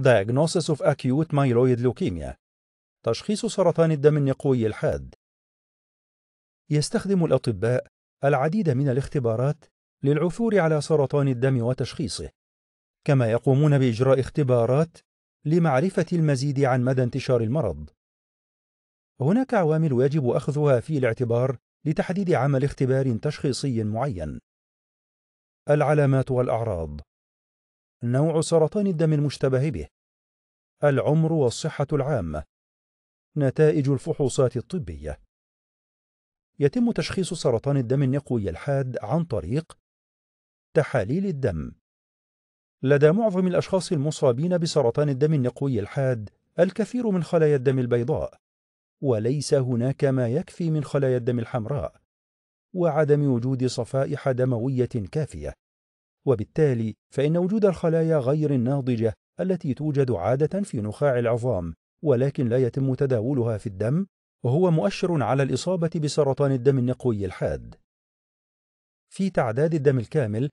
Diagnosis of Acute Myeloid Leukemia تشخيص سرطان الدم النقوي الحاد يستخدم الأطباء العديد من الاختبارات للعثور على سرطان الدم وتشخيصه كما يقومون بإجراء اختبارات لمعرفة المزيد عن مدى انتشار المرض هناك عوامل يجب أخذها في الاعتبار لتحديد عمل اختبار تشخيصي معين العلامات والأعراض نوع سرطان الدم المشتبه به العمر والصحة العامة نتائج الفحوصات الطبية يتم تشخيص سرطان الدم النقوي الحاد عن طريق تحاليل الدم لدى معظم الأشخاص المصابين بسرطان الدم النقوي الحاد الكثير من خلايا الدم البيضاء وليس هناك ما يكفي من خلايا الدم الحمراء وعدم وجود صفائح دموية كافية وبالتالي فإن وجود الخلايا غير الناضجة التي توجد عادة في نخاع العظام ولكن لا يتم تداولها في الدم وهو مؤشر على الإصابة بسرطان الدم النقوي الحاد في تعداد الدم الكامل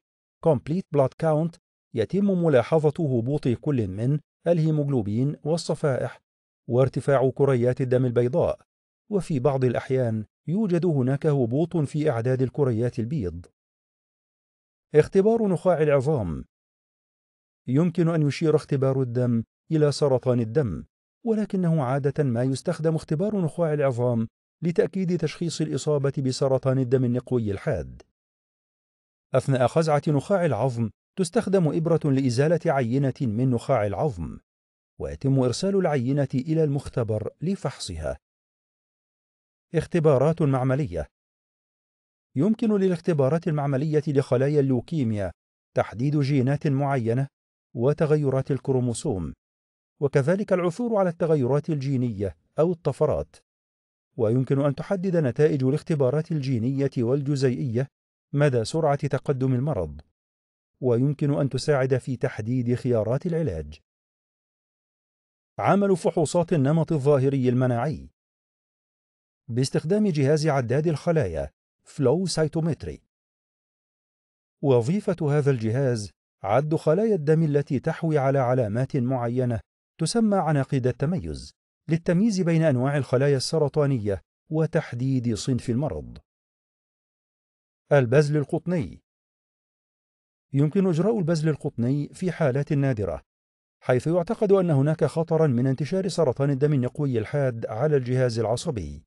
Complete Blood Count يتم ملاحظة هبوط كل من الهيموغلوبين والصفائح وارتفاع كريات الدم البيضاء وفي بعض الأحيان يوجد هناك هبوط في أعداد الكريات البيض اختبار نخاع العظام يمكن أن يشير اختبار الدم إلى سرطان الدم ولكنه عادة ما يستخدم اختبار نخاع العظام لتأكيد تشخيص الإصابة بسرطان الدم النقوي الحاد أثناء خزعة نخاع العظم تستخدم إبرة لإزالة عينة من نخاع العظم ويتم إرسال العينة إلى المختبر لفحصها اختبارات معملية يمكن للاختبارات المعملية لخلايا اللوكيميا تحديد جينات معينة وتغيرات الكروموسوم، وكذلك العثور على التغيرات الجينية أو الطفرات. ويمكن أن تحدد نتائج الاختبارات الجينية والجزيئية مدى سرعة تقدم المرض، ويمكن أن تساعد في تحديد خيارات العلاج. عمل فحوصات النمط الظاهري المناعي باستخدام جهاز عداد الخلايا فلو سايتومتري وظيفة هذا الجهاز عد خلايا الدم التي تحوي على علامات معينة تسمى عناقيد التميز للتمييز بين أنواع الخلايا السرطانية وتحديد صنف المرض البزل القطني يمكن إجراء البزل القطني في حالات نادرة حيث يعتقد أن هناك خطرا من انتشار سرطان الدم النقوي الحاد على الجهاز العصبي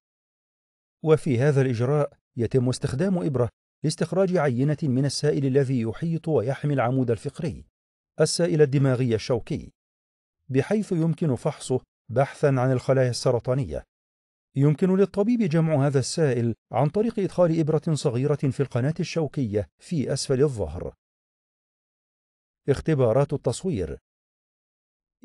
وفي هذا الإجراء يتم استخدام إبرة لاستخراج عينة من السائل الذي يحيط ويحمي العمود الفقري السائل الدماغي الشوكي بحيث يمكن فحصه بحثا عن الخلايا السرطانية يمكن للطبيب جمع هذا السائل عن طريق إدخال إبرة صغيرة في القناة الشوكية في أسفل الظهر اختبارات التصوير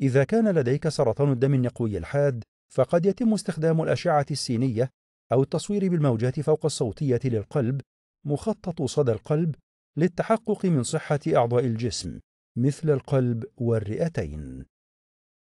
إذا كان لديك سرطان الدم النقوي الحاد فقد يتم استخدام الأشعة السينية أو التصوير بالموجات فوق الصوتية للقلب مخطط صدى القلب للتحقق من صحة أعضاء الجسم مثل القلب والرئتين